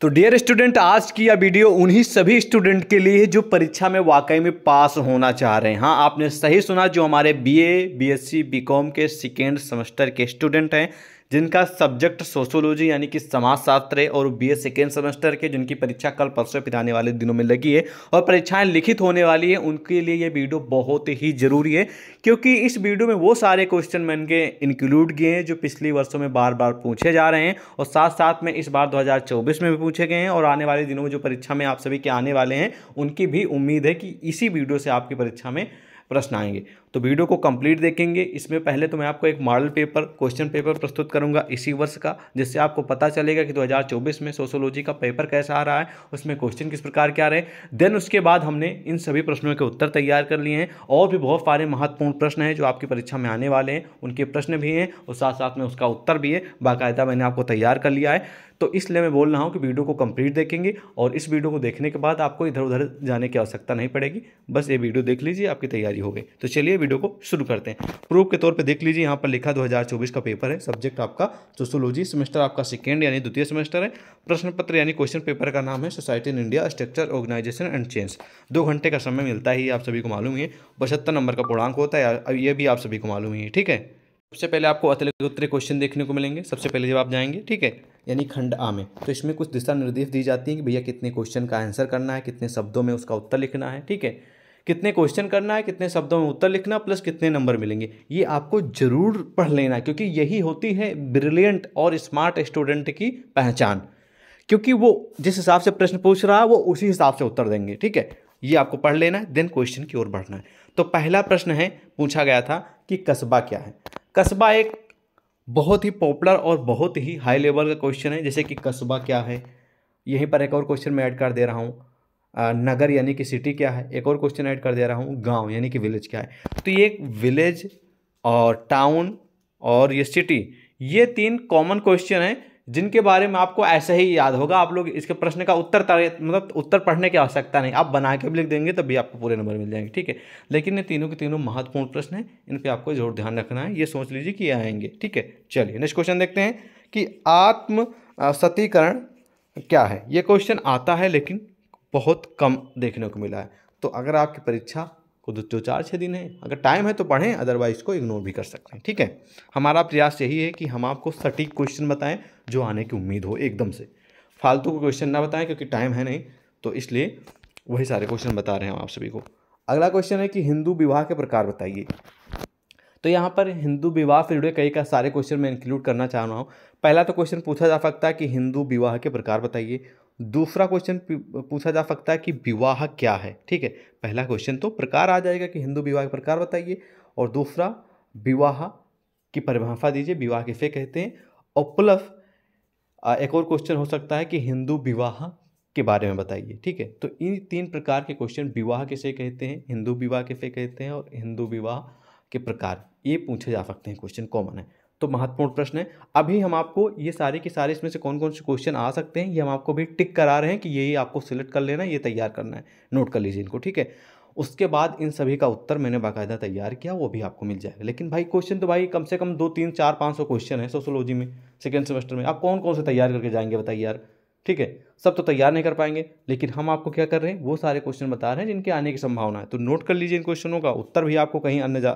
तो dear student आज की यह वीडियो उन्हीं सभी स्टूडेंट के लिए है जो परीक्षा में वाकई में पास होना चाह रहे हैं हाँ आपने सही सुना जो हमारे बीए, बीएससी, बीकॉम के सेकेंड सेमेस्टर के स्टूडेंट हैं जिनका सब्जेक्ट सोशोलॉजी यानी कि समाजशास्त्र है और बी ए सेकेंड सेमेस्टर के जिनकी परीक्षा कल परसों फिर आने वाले दिनों में लगी है और परीक्षाएं लिखित होने वाली है उनके लिए ये वीडियो बहुत ही ज़रूरी है क्योंकि इस वीडियो में वो सारे क्वेश्चन मैं इनके इंक्लूड किए हैं जो पिछले वर्षों में बार बार पूछे जा रहे हैं और साथ साथ में इस बार चौबीस में भी पूछे गए हैं और आने वाले दिनों में जो परीक्षा में आप सभी के आने वाले हैं उनकी भी उम्मीद है कि इसी वीडियो से आपकी परीक्षा में प्रश्न आएंगे तो वीडियो को कंप्लीट देखेंगे इसमें पहले तो मैं आपको एक मॉडल पेपर क्वेश्चन पेपर प्रस्तुत करूंगा इसी वर्ष का जिससे आपको पता चलेगा कि 2024 में सोशोलॉजी का पेपर कैसा आ रहा है उसमें क्वेश्चन किस प्रकार के आ रहे हैं देन उसके बाद हमने इन सभी प्रश्नों के उत्तर तैयार कर लिए हैं और भी बहुत सारे महत्वपूर्ण प्रश्न हैं जो आपकी परीक्षा में आने वाले हैं उनके प्रश्न भी हैं और साथ साथ में उसका उत्तर भी है बाकायदा मैंने आपको तैयार कर लिया है तो इसलिए मैं बोल रहा हूँ कि वीडियो को कंप्लीट देखेंगे और इस वीडियो को देखने के बाद आपको इधर उधर जाने की आवश्यकता नहीं पड़ेगी बस ये वीडियो देख लीजिए आपकी तैयारी हो गई तो चलिए वीडियो को शुरू करते हैं प्रूफ के तौर पे देख लीजिए यहाँ पर लिखा 2024 का पेपर है सब्जेक्ट आपका सोशोलॉजी सेमेस्टर आपका सेकेंड यानी द्वितीय सेमेस्टर है प्रश्न पत्र यानी क्वेश्चन पेपर का नाम है society in India structure organisation and change दो घंटे का समय मिलता ही आप सभी को मालूम है पचहत्तर नंबर का पूर्णांक होता है ये भी आप सभी को मालूम ही ठीक है सबसे पहले आपको अतिरिक्त क्वेश्चन देखने को मिलेंगे सबसे पहले जब आप जाएंगे ठीक है यानी खंड आ में तो इसमें कुछ दिशा निर्देश दी जाती हैं कि भैया कितने क्वेश्चन का आंसर करना है कितने शब्दों में उसका उत्तर लिखना है ठीक है कितने क्वेश्चन करना है कितने शब्दों में उत्तर लिखना प्लस कितने नंबर मिलेंगे ये आपको ज़रूर पढ़ लेना क्योंकि यही होती है ब्रिलियंट और स्मार्ट स्टूडेंट की पहचान क्योंकि वो जिस हिसाब से प्रश्न पूछ रहा है वो उसी हिसाब से उत्तर देंगे ठीक है ये आपको पढ़ लेना है देन क्वेश्चन की ओर बढ़ना है तो पहला प्रश्न है पूछा गया था कि कस्बा क्या है कस्बा एक बहुत ही पॉपुलर और बहुत ही हाई लेवल का क्वेश्चन है जैसे कि कस्बा क्या है यहीं पर एक और क्वेश्चन मैं ऐड कर दे रहा हूँ नगर यानी कि सिटी क्या है एक और क्वेश्चन ऐड कर दे रहा हूँ गांव यानी कि विलेज क्या है तो ये विलेज और टाउन और ये सिटी ये तीन कॉमन क्वेश्चन हैं जिनके बारे में आपको ऐसे ही याद होगा आप लोग इसके प्रश्न का उत्तर मतलब उत्तर पढ़ने की आवश्यकता नहीं आप बना के भी लिख देंगे तभी आपको पूरे नंबर मिल जाएंगे ठीक है लेकिन ये तीनों के तीनों महत्वपूर्ण प्रश्न हैं इन पर आपको जरूर ध्यान रखना है ये सोच लीजिए कि ये आएंगे ठीक है चलिए नेक्स्ट क्वेश्चन देखते हैं कि आत्म सतीकरण क्या है ये क्वेश्चन आता है लेकिन बहुत कम देखने को मिला है तो अगर आपकी परीक्षा को दो चार छः दिन है अगर टाइम है तो पढ़ें अदरवाइज को इग्नोर भी कर सकते हैं ठीक है हमारा प्रयास यही है कि हम आपको सटीक क्वेश्चन बताएं जो आने की उम्मीद हो एकदम से फालतू को क्वेश्चन ना बताएं क्योंकि टाइम है नहीं तो इसलिए वही सारे क्वेश्चन बता रहे हैं हम आप सभी को अगला क्वेश्चन है कि हिंदू विवाह के प्रकार बताइए तो यहाँ पर हिंदू विवाह से जुड़े कई का सारे क्वेश्चन मैं इंक्लूड करना चाह रहा हूँ पहला तो क्वेश्चन पूछा जा सकता है कि हिंदू विवाह के प्रकार बताइए दूसरा क्वेश्चन पूछा जा सकता है कि विवाह क्या है ठीक है पहला क्वेश्चन तो प्रकार आ जाएगा कि हिंदू विवाह के प्रकार बताइए और दूसरा विवाह की परिभाषा दीजिए विवाह किसे कहते हैं और प्लस एक और क्वेश्चन हो सकता है कि हिंदू विवाह के बारे में बताइए ठीक है तो इन तीन प्रकार के क्वेश्चन विवाह किसे कहते हैं हिंदू विवाह किसे कहते हैं और हिंदू विवाह के प्रकार ये पूछे जा सकते हैं क्वेश्चन कॉमन है तो महत्वपूर्ण प्रश्न है अभी हम आपको ये सारे के सारे इसमें से कौन कौन से क्वेश्चन आ सकते हैं ये हम आपको भी टिक करा रहे हैं कि यही आपको सिलेक्ट कर लेना है ये तैयार करना है नोट कर लीजिए इनको ठीक है उसके बाद इन सभी का उत्तर मैंने बाकायदा तैयार किया वो भी आपको मिल जाएगा लेकिन भाई क्वेश्चन तो भाई कम से कम दो तीन चार पाँच सौ क्वेश्चन है सोशोलॉजी में सेकेंड सेमेस्टर में आप कौन कौन से तैयार करके जाएंगे बताइए यार ठीक है सब तो तैयार नहीं कर पाएंगे लेकिन हम आपको क्या कर रहे हैं वो सारे क्वेश्चन बता रहे हैं जिनके आने की संभावना है तो नोट कर लीजिए इन क्वेश्चनों का उत्तर भी आपको कहीं अन्य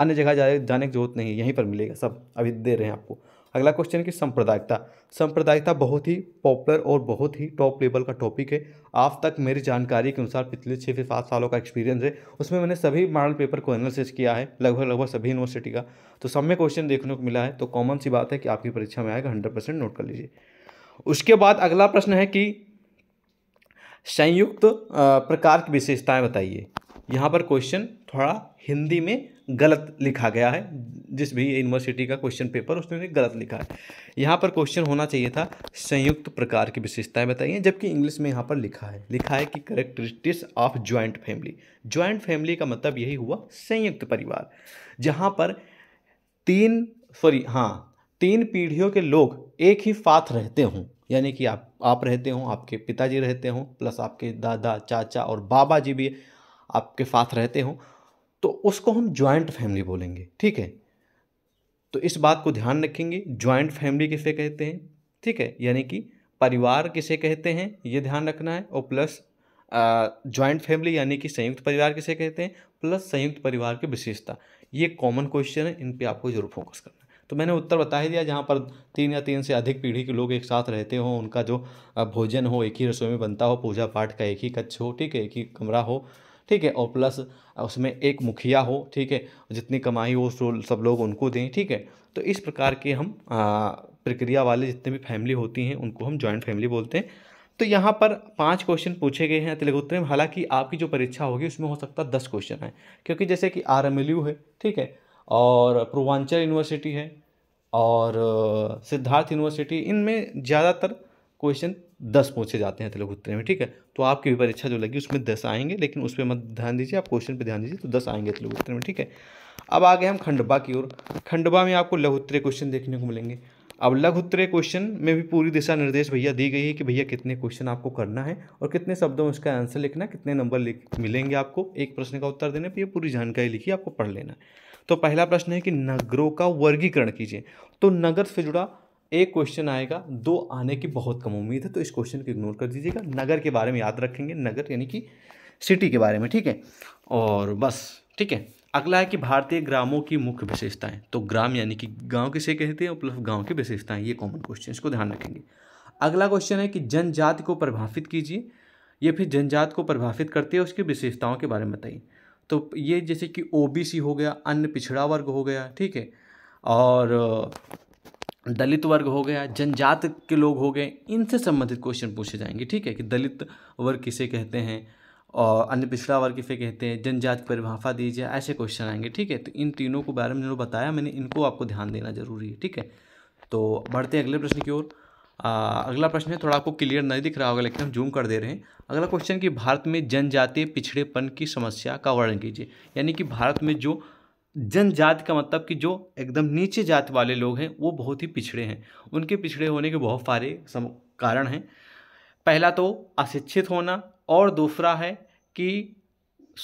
अन्य जगह जाने की जरूरत नहीं यहीं पर मिलेगा सब अभी दे रहे हैं आपको अगला क्वेश्चन है कि सांप्रदायिकता सांप्रदायिकता बहुत ही पॉपुलर और बहुत ही टॉप लेवल का टॉपिक है आप तक मेरी जानकारी के अनुसार पिछले छः से सात सालों का एक्सपीरियंस है उसमें मैंने सभी मॉडल पेपर को एनालिसिस किया है लगभग लगभग सभी यूनिवर्सिटी का तो सब में क्वेश्चन देखने को मिला है तो कॉमन सी बात है कि आपकी परीक्षा में आएगा हंड्रेड परसेंट नोट कर लीजिए उसके बाद अगला प्रश्न है कि संयुक्त प्रकार की विशेषताएं बताइए यहाँ पर क्वेश्चन थोड़ा हिंदी में गलत लिखा गया है जिस भी यूनिवर्सिटी का क्वेश्चन पेपर उसमें गलत लिखा है यहाँ पर क्वेश्चन होना चाहिए था संयुक्त प्रकार की विशेषताएं बताइए जबकि इंग्लिश में यहाँ पर लिखा है लिखा है कि characteristics of joint family joint family का मतलब यही हुआ संयुक्त परिवार जहाँ पर तीन सॉरी हाँ तीन पीढ़ियों के लोग एक ही साथ रहते हों यानी कि आप आप रहते हों आपके पिताजी रहते हों प्लस आपके दादा चाचा और बाबा जी भी आपके साथ रहते हों तो उसको हम ज्वाइंट फैमिली बोलेंगे ठीक है तो इस बात को ध्यान रखेंगे ज्वाइंट फैमिली किसे कहते हैं ठीक है यानी कि परिवार किसे कहते हैं ये ध्यान रखना है और प्लस ज्वाइंट फैमिली यानी कि संयुक्त परिवार किसे कहते हैं प्लस संयुक्त परिवार की विशेषता ये कॉमन क्वेश्चन है इन पर आपको जरूर फोकस करना तो मैंने उत्तर बता ही दिया जहाँ पर तीन या तीन से अधिक पीढ़ी के लोग एक साथ रहते हों उनका जो भोजन हो एक ही रसोई में बनता हो पूजा पाठ का एक ही कच्छ हो ठीक है एक ही कमरा हो ठीक है और प्लस उसमें एक मुखिया हो ठीक है जितनी कमाई हो सब लोग उनको दें ठीक है तो इस प्रकार के हम प्रक्रिया वाले जितने भी फैमिली होती हैं उनको हम जॉइंट फैमिली बोलते हैं तो यहाँ पर पांच क्वेश्चन पूछे गए हैं तिलगोत्तर में हालांकि आपकी जो परीक्षा होगी उसमें हो सकता है दस क्वेश्चन आए क्योंकि जैसे कि आर है ठीक है और पूर्वांचल यूनिवर्सिटी है और सिद्धार्थ यूनिवर्सिटी इनमें ज़्यादातर क्वेश्चन दस पूछे जाते हैं तेलुगु उत्तरी में ठीक है तो आपकी भी परीक्षा जो लगी उसमें दस आएंगे लेकिन उस पर मत ध्यान दीजिए आप क्वेश्चन पर ध्यान दीजिए तो दस आएंगे तेलुगु उत्तरी में ठीक है अब आ गए हम खंडबा की ओर खंडबा में आपको लघु उत्तरे क्वेश्चन देखने को मिलेंगे अब लघु उत्तरे क्वेश्चन में भी पूरी दिशा निर्देश भैया दी गई है कि भैया कितने क्वेश्चन आपको करना है और कितने शब्दों में उसका आंसर लिखना कितने नंबर मिलेंगे आपको एक प्रश्न का उत्तर देने पर यह पूरी जानकारी लिखी आपको पढ़ लेना है तो पहला प्रश्न है कि नगरों का वर्गीकरण कीजिए तो नगर से जुड़ा एक क्वेश्चन आएगा दो आने की बहुत कम उम्मीद है तो इस क्वेश्चन को इग्नोर कर दीजिएगा नगर के बारे में याद रखेंगे नगर यानी कि सिटी के बारे में ठीक है और बस ठीक है अगला है कि भारतीय ग्रामों की मुख्य विशेषताएं तो ग्राम यानी कि गांव किसे कहते हैं उपलब्ध प्लस गांव की विशेषताएं ये कॉमन क्वेश्चन को ध्यान रखेंगे अगला क्वेश्चन है कि जनजाति को प्रभावित कीजिए या फिर जनजात को प्रभावित करती है उसकी विशेषताओं के बारे में बताइए तो ये जैसे कि ओबीसी हो गया अन्य पिछड़ा वर्ग हो गया ठीक है और दलित वर्ग हो गया जनजात के लोग हो गए इनसे संबंधित क्वेश्चन पूछे जाएंगे ठीक है कि दलित वर्ग किसे कहते हैं और अन्य पिछड़ा वर्ग किसे कहते हैं जनजात परिभाषा दीजिए ऐसे क्वेश्चन आएंगे ठीक है तो इन तीनों को बारे में बताया मैंने इनको आपको ध्यान देना जरूरी है ठीक है तो बढ़ते हैं अगले प्रश्न की ओर अगला प्रश्न है थोड़ा आपको क्लियर नहीं दिख रहा होगा लेकिन हम जूम कर दे रहे हैं अगला क्वेश्चन कि भारत में जनजातीय पिछड़ेपन की समस्या का वर्णन कीजिए यानी कि भारत में जो जनजाति का मतलब कि जो एकदम नीचे जाति वाले लोग हैं वो बहुत ही पिछड़े हैं उनके पिछड़े होने के बहुत सारे कारण हैं पहला तो अशिक्षित होना और दूसरा है कि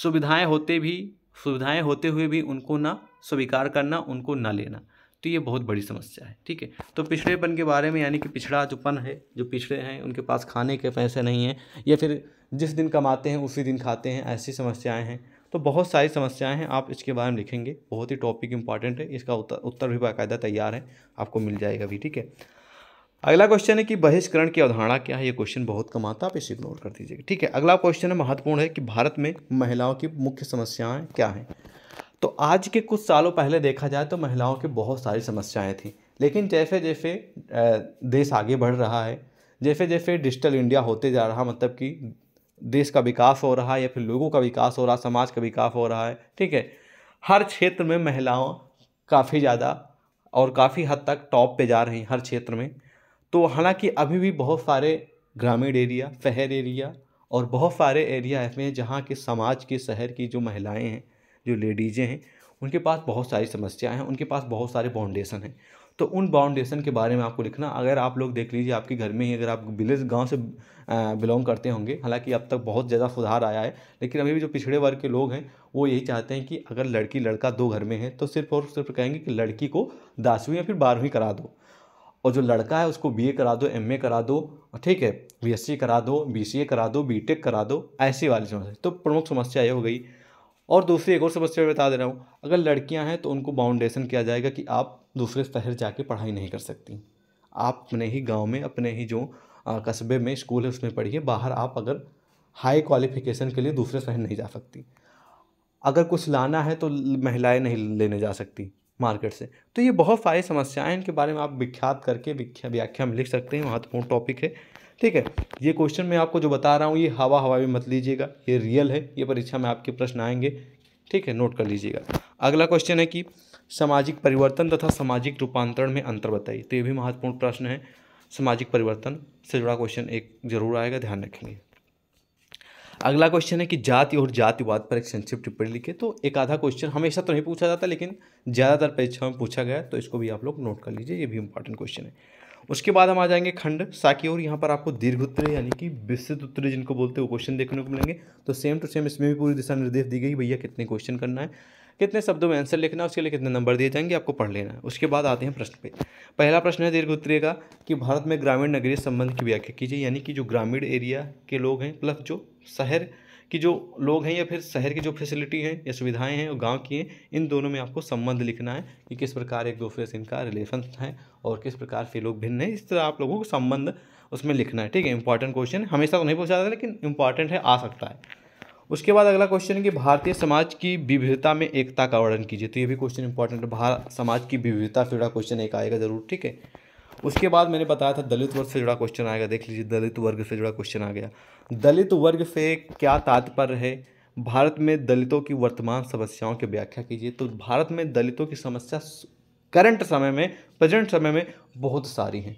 सुविधाएं होते भी सुविधाएं होते हुए भी उनको ना स्वीकार करना उनको ना लेना तो ये बहुत बड़ी समस्या है ठीक है तो पिछड़ेपन के बारे में यानी कि पिछड़ा जो पन है जो पिछड़े हैं उनके पास खाने के पैसे नहीं हैं या फिर जिस दिन कमाते हैं उसी दिन खाते हैं ऐसी समस्याएं हैं तो बहुत सारी समस्याएं हैं आप इसके बारे में लिखेंगे बहुत ही टॉपिक इंपॉर्टेंट है इसका उत्तर उत्तर भी बाकायदा तैयार है आपको मिल जाएगा भी ठीक है अगला क्वेश्चन है कि बहिष्करण की अवधारणा क्या है ये क्वेश्चन बहुत कम आता आप इसे इग्नोर कर दीजिएगा ठीक है अगला क्वेश्चन है महत्वपूर्ण है कि भारत में महिलाओं की मुख्य समस्याएँ क्या हैं तो आज के कुछ सालों पहले देखा जाए तो महिलाओं की बहुत सारी समस्याएं थीं लेकिन जैसे जैसे देश आगे बढ़ रहा है जैसे जैसे डिजिटल इंडिया होते जा रहा मतलब कि देश का विकास हो रहा है या फिर लोगों का विकास हो रहा है समाज का विकास हो रहा है ठीक है हर क्षेत्र में महिलाओं काफ़ी ज़्यादा और काफ़ी हद तक टॉप पे जा रही हैं हर क्षेत्र में तो हालांकि अभी भी बहुत सारे ग्रामीण एरिया शहर एरिया और बहुत सारे एरिया ऐसे हैं जहाँ के समाज के शहर की जो महिलाएं हैं जो लेडीज़ें हैं उनके पास बहुत सारी समस्याएं हैं उनके पास बहुत सारे बाउंडेशन हैं तो उन बाउंडेशन के बारे में आपको लिखना अगर आप लोग देख लीजिए आपके घर में ही अगर आप विलेज गांव से बिलोंग करते होंगे हालांकि अब तक बहुत ज़्यादा सुधार आया है लेकिन अभी भी जो पिछड़े वर्ग के लोग हैं वो यही चाहते हैं कि अगर लड़की लड़का दो घर में है तो सिर्फ और सिर्फ कहेंगे कि लड़की को दसवीं या फिर बारहवीं करा दो और जो लड़का है उसको बी करा दो एम करा दो ठीक है बी करा दो बी करा दो बी करा दो ऐसी वाली समस्या तो प्रमुख समस्या ये हो गई और दूसरी एक और समस्या बता दे रहा हूँ अगर लड़कियाँ हैं तो उनको बाउंडेशन किया जाएगा कि आप दूसरे शहर जाके पढ़ाई नहीं कर सकती आप अपने ही गाँव में अपने ही जो कस्बे में स्कूल है उसमें पढ़िए बाहर आप अगर हाई क्वालिफिकेशन के लिए दूसरे शहर नहीं जा सकती अगर कुछ लाना है तो महिलाएं नहीं लेने जा सकती मार्केट से तो ये बहुत सारी समस्याएं हैं इनके बारे में आप विख्यात करके विख्या व्याख्या में लिख सकते हैं महत्वपूर्ण टॉपिक है ठीक है ये क्वेश्चन मैं आपको जो बता रहा हूँ ये हवा हवा में मत लीजिएगा ये रियल है ये परीक्षा में आपके प्रश्न आएंगे ठीक है नोट कर लीजिएगा अगला क्वेश्चन है कि सामाजिक परिवर्तन तथा सामाजिक रूपांतरण में अंतर बताइए तो ये भी महत्वपूर्ण प्रश्न है सामाजिक परिवर्तन से जुड़ा क्वेश्चन एक जरूर आएगा ध्यान रखेंगे अगला क्वेश्चन है कि जाति और जातिवाद पर एक संक्षिप्त टिप्पणी लिखे तो एक आधा क्वेश्चन हमेशा तो नहीं पूछा जाता लेकिन ज़्यादातर परीक्षा में पूछा गया तो इसको भी आप लोग नोट कर लीजिए ये भी इंपॉर्टेंट क्वेश्चन है उसके बाद हम आ जाएंगे खंड सा की ओर यहाँ पर आपको दीर्घ उत्तर यानी कि विस्तृत उत्तर जिनको बोलते हैं वो क्वेश्चन देखने को मिलेंगे तो सेम टू सेम इसमें भी पूरी दिशा निर्देश दी गई भैया कितने क्वेश्चन करना है कितने शब्दों में आंसर लिखना है उसके लिए कितने नंबर दिए जाएंगे आपको पढ़ लेना है उसके बाद आते हैं प्रश्न पे पहला प्रश्न है दीर्घ उत्तरीय का कि भारत में ग्रामीण नगरीय संबंध की व्याख्या कीजिए यानी कि जो ग्रामीण एरिया के लोग हैं प्लस जो शहर कि जो लोग हैं या फिर शहर की जो फैसिलिटी हैं या सुविधाएं हैं और गांव की हैं इन दोनों में आपको संबंध लिखना है कि किस प्रकार एक दूसरे से इनका रिलेशन है और किस प्रकार से लोग भिन्न हैं इस तरह आप लोगों को संबंध उसमें लिखना है ठीक है इंपॉर्टेंट क्वेश्चन हमेशा तो नहीं पूछा जाता लेकिन इंपॉर्टेंट है आ सकता है उसके बाद अगला क्वेश्चन है कि भारतीय समाज की विविधता में एकता का वर्णन कीजिए तो ये भी क्वेश्चन इंपॉर्टेंट है भारत समाज की विविधता से जुड़ा क्वेश्चन एक आएगा जरूर ठीक है उसके बाद मैंने बताया था दलित वर्ग से जुड़ा क्वेश्चन आएगा देख लीजिए दलित वर्ग से जुड़ा क्वेश्चन आ गया दलित वर्ग से क्या तात्पर्य है भारत में दलितों की वर्तमान समस्याओं की व्याख्या कीजिए तो भारत में दलितों की समस्या करंट समय में प्रेजेंट समय में बहुत सारी हैं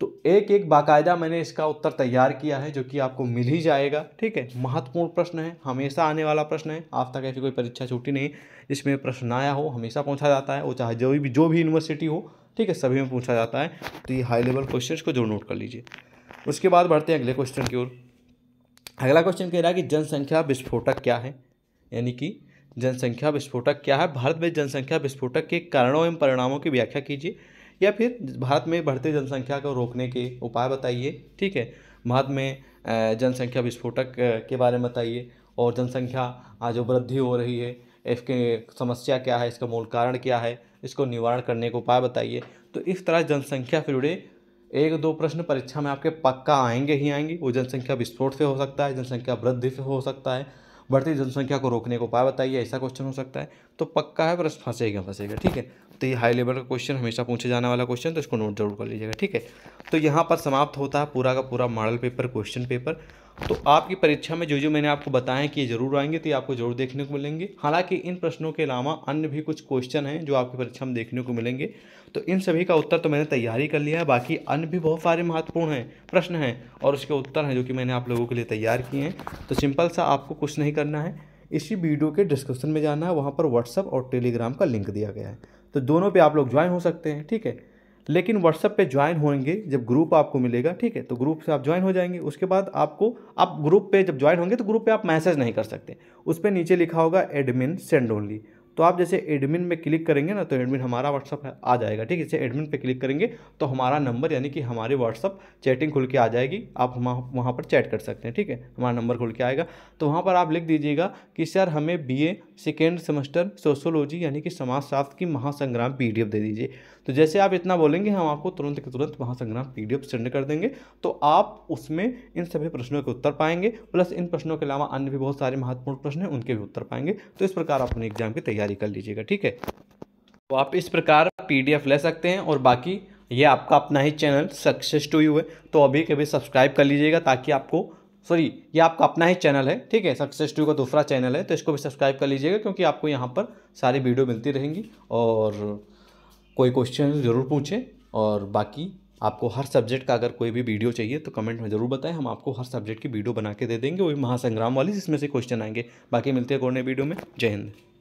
तो एक एक बाकायदा मैंने इसका उत्तर तैयार किया है जो कि आपको मिल ही जाएगा ठीक है महत्वपूर्ण प्रश्न है हमेशा आने वाला प्रश्न है आप तक ऐसी कोई परीक्षा छूटी नहीं जिसमें प्रश्न आया हो हमेशा पूछा जाता है वो चाहे जो भी जो भी यूनिवर्सिटी हो ठीक है सभी में पूछा जाता है तो ये हाई लेवल क्वेश्चन को जरूर नोट कर लीजिए उसके बाद बढ़ते हैं अगले क्वेश्चन की ओर अगला क्वेश्चन कह रहा है कि जनसंख्या विस्फोटक क्या है यानी कि जनसंख्या विस्फोटक क्या है भारत में जनसंख्या विस्फोटक के कारणों एवं परिणामों की व्याख्या कीजिए या फिर भारत में बढ़ते जनसंख्या को रोकने के उपाय बताइए ठीक है भारत में जनसंख्या विस्फोटक के बारे में बताइए और जनसंख्या आज वृद्धि हो रही है इसके समस्या क्या है इसका मूल कारण क्या है इसको निवारण करने के उपाय बताइए तो इस तरह जनसंख्या से जुड़े एक दो प्रश्न परीक्षा में आपके पक्का आएंगे ही आएंगे वो जनसंख्या विस्फोट से हो सकता है जनसंख्या वृद्धि से हो सकता है बढ़ती जनसंख्या को रोकने को उपाय बताइए ऐसा क्वेश्चन हो सकता है तो पक्का है प्रश्न फंसेगा फंसेगा ठीक है तो ये हाई लेवल का क्वेश्चन हमेशा पूछे जाने वाला क्वेश्चन तो इसको नोट जरूर कर लीजिएगा ठीक है तो यहाँ पर समाप्त होता है पूरा का पूरा मॉडल पेपर क्वेश्चन पेपर तो आपकी परीक्षा में जो जो मैंने आपको बताया कि ये जरूर आएंगे तो ये आपको जरूर देखने को मिलेंगे हालांकि इन प्रश्नों के अलावा अन्य भी कुछ क्वेश्चन हैं जो आपकी परीक्षा में देखने को मिलेंगे तो इन सभी का उत्तर तो मैंने तैयारी कर लिया है बाकी अन्य भी बहुत सारे महत्वपूर्ण हैं प्रश्न हैं और उसके उत्तर हैं जो कि मैंने आप लोगों के लिए तैयार किए हैं तो सिंपल सा आपको कुछ नहीं करना है इसी वीडियो के डिस्क्रिप्शन में जाना है वहाँ पर व्हाट्सअप और टेलीग्राम का लिंक दिया गया है तो दोनों पे आप लोग ज्वाइन हो सकते हैं ठीक है लेकिन व्हाट्सअप पे ज्वाइन होंगे जब ग्रुप आपको मिलेगा ठीक है तो ग्रुप से आप ज्वाइन हो जाएंगे उसके बाद आपको आप ग्रुप पे जब ज्वाइन होंगे तो ग्रुप पे आप मैसेज नहीं कर सकते उस पर नीचे लिखा होगा एडमिन सेंड ओनली तो आप जैसे एडमिन में क्लिक करेंगे ना तो एडमिन हमारा व्हाट्सअप आ जाएगा ठीक है जैसे एडमिन पे क्लिक करेंगे तो हमारा नंबर यानी कि हमारे व्हाट्सअप चैटिंग खुल के आ जाएगी आप हम वहाँ पर चैट कर सकते हैं ठीक है हमारा नंबर खुल के आएगा तो वहाँ पर आप लिख दीजिएगा कि सर हमें B A second semester sociology यानी कि समाजशास्त्र की महासंग्राम पी दे दीजिए तो जैसे आप इतना बोलेंगे हम आपको तुरंत के तुरंत महासंग्राम पी सेंड कर देंगे तो आप उसमें इन सभी प्रश्नों के उत्तर पाएंगे प्लस इन प्रश्नों के अलावा अन्य भी बहुत सारे महत्वपूर्ण प्रश्न हैं उनके भी उत्तर पाएंगे तो इस प्रकार आप अपने एग्जाम की तैयारी तैयारी कर लीजिएगा ठीक है तो आप इस प्रकार पीडीएफ ले सकते हैं और बाकी ये आपका अपना ही चैनल सक्सेस टू यू है तो अभी कभी सब्सक्राइब कर लीजिएगा ताकि आपको सॉरी ये आपका अपना ही चैनल है ठीक है सक्सेस टू का दूसरा चैनल है तो इसको भी सब्सक्राइब कर लीजिएगा क्योंकि आपको यहाँ पर सारी वीडियो मिलती रहेंगी और कोई क्वेश्चन ज़रूर पूछें और बाकी आपको हर सब्जेक्ट का अगर कोई भी वीडियो चाहिए तो कमेंट में ज़रूर बताएं हम आपको हर सब्जेक्ट की वीडियो बना के दे देंगे वही महासंग्राम वाली जिसमें से क्वेश्चन आएंगे बाकी मिलते हैं कोने वीडियो में जय हिंद